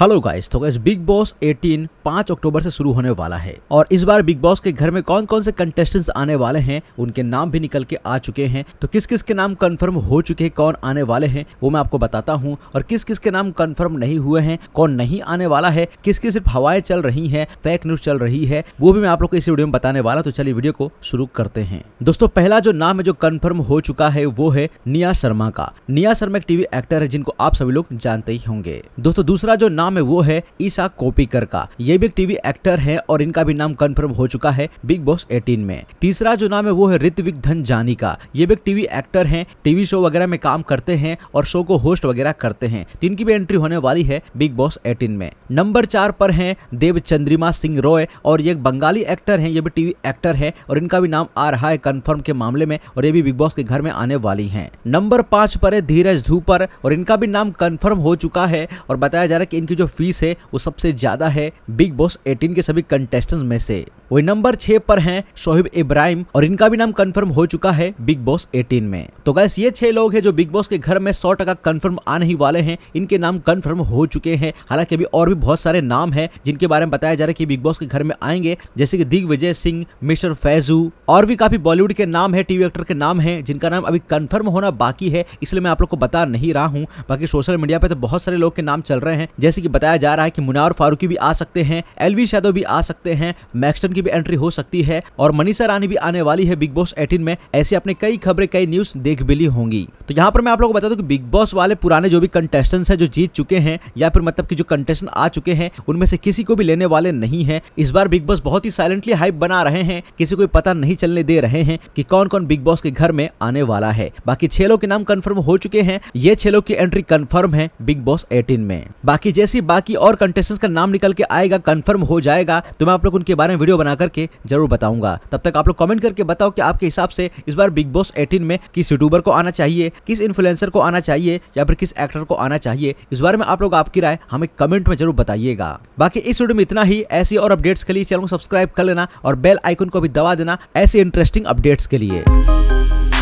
hello guys तो guys Bigg Boss 18 5 अक्टूबर से शुरू होने वाला है और इस बार बिग बॉस के घर में कौन कौन से कंटेस्टेंट्स आने वाले हैं उनके नाम भी निकल के आ चुके हैं तो किस किस के नाम कंफर्म हो चुके हैं कौन आने वाले हैं वो मैं आपको बताता हूं और किस किस के नाम कंफर्म नहीं हुए हैं कौन नहीं आने वाला है किसकी सिर्फ हवाएं चल रही है फेक न्यूज चल रही है वो भी मैं आप लोग को इस वीडियो में बताने वाला तो चलिए वीडियो को शुरू करते हैं दोस्तों पहला जो नाम है जो कन्फर्म हो चुका है वो है निया शर्मा का निया शर्मा एक टीवी एक्टर है जिनको आप सभी लोग जानते ही होंगे दोस्तों दूसरा जो नाम नाम है वो है ईसा कोपीकर का ये भी एक टीवी एक्टर है और इनका भी नाम कन्फर्म हो चुका है बिग बॉस एटीन में तीसरा जो नाम है वो है ऋत्विक धन जानी का ये भी एक टीवी एक्टर है टीवी शो वगैरह में काम करते हैं और शो को होस्ट वगैरह करते हैं जिनकी भी एंट्री होने वाली है बिग बॉस एटीन में नंबर चार पर है देव चंद्रिमा सिंह रॉय और ये एक बंगाली एक्टर है ये भी टीवी एक्टर है और इनका भी नाम आ रहा है कन्फर्म के मामले में और ये भी बिग बॉस के घर में आने वाली है नंबर पांच पर है धीरज धूपर और इनका भी नाम कन्फर्म हो चुका है और बताया जा रहा है कि इनकी की जो फीस है वो सबसे ज्यादा है बिग बॉस 18 के सभी कंटेस्टेंट में से वही नंबर छह पर हैं शोहिब इब्राहिम और इनका भी नाम कंफर्म हो चुका है बिग बॉस 18 में तो गैस ये छह लोग हैं जो बिग बॉस के घर में सौ टका कन्फर्म आने ही वाले हैं इनके नाम कंफर्म हो चुके हैं हालांकि अभी और भी बहुत सारे नाम है जिनके बारे में बताया जा रहा है की बिग बॉस के घर में आएंगे जैसे की दिग्विजय सिंह मिस्टर फैजू और भी काफी बॉलीवुड के नाम है टीवी एक्टर के नाम है जिनका नाम अभी कन्फर्म होना बाकी है इसलिए मैं आप लोग को बता नहीं रहा हूँ बाकी सोशल मीडिया पे तो बहुत सारे लोग के नाम चल रहे हैं जैसे कि बताया जा रहा है कि मुनार फारूकी भी आ सकते हैं एलवी शैदो भी आ सकते हैं मैक्सटन की भी एंट्री हो सकती है और मनीषा रानी भी आने वाली है बिग बॉस एटीन में ऐसी अपने कई खबरें कई न्यूज देख भी होंगी तो यहाँ पर मैं आप लोगों को बता दूं कि बिग बॉस वाले पुराने जो भी कंटेस्टेंट्स हैं जो जीत चुके हैं या फिर मतलब कि जो कंटेस्टेंट आ चुके हैं उनमें से किसी को भी लेने वाले नहीं है इस बार बिग बॉस बहुत ही साइलेंटली हाइप बना रहे हैं किसी को पता नहीं चलने दे रहे हैं कि कौन कौन बिग बॉस के घर में आने वाला है बाकी छह लोग के नाम कन्फर्म हो चुके हैं ये छह लोग की एंट्री कन्फर्म है बिग बॉस एटीन में बाकी जैसे जैसे बाकी और कंटेस्टेंट्स का नाम निकल के आएगा कंफर्म हो जाएगा तो मैं आप लोग उनके बारे में वीडियो बना करके जरूर बताऊंगा तब तक आप लोग कमेंट करके बताओ कि आपके हिसाब से इस बार बिग बॉस एटीन में किस यूट्यूबर को आना चाहिए किस इन्फ्लुएंसर को आना चाहिए या फिर किस एक्टर को आना चाहिए इस बारे में आप लोग आपकी राय हमें कमेंट में जरूर बताइएगा बाकी इस वीडियो में इतना ही ऐसी और अपडेट्स के लिए चैनल को सब्सक्राइब कर लेना और बेल आइकन को भी दबा देना ऐसे इंटरेस्टिंग अपडेट्स के लिए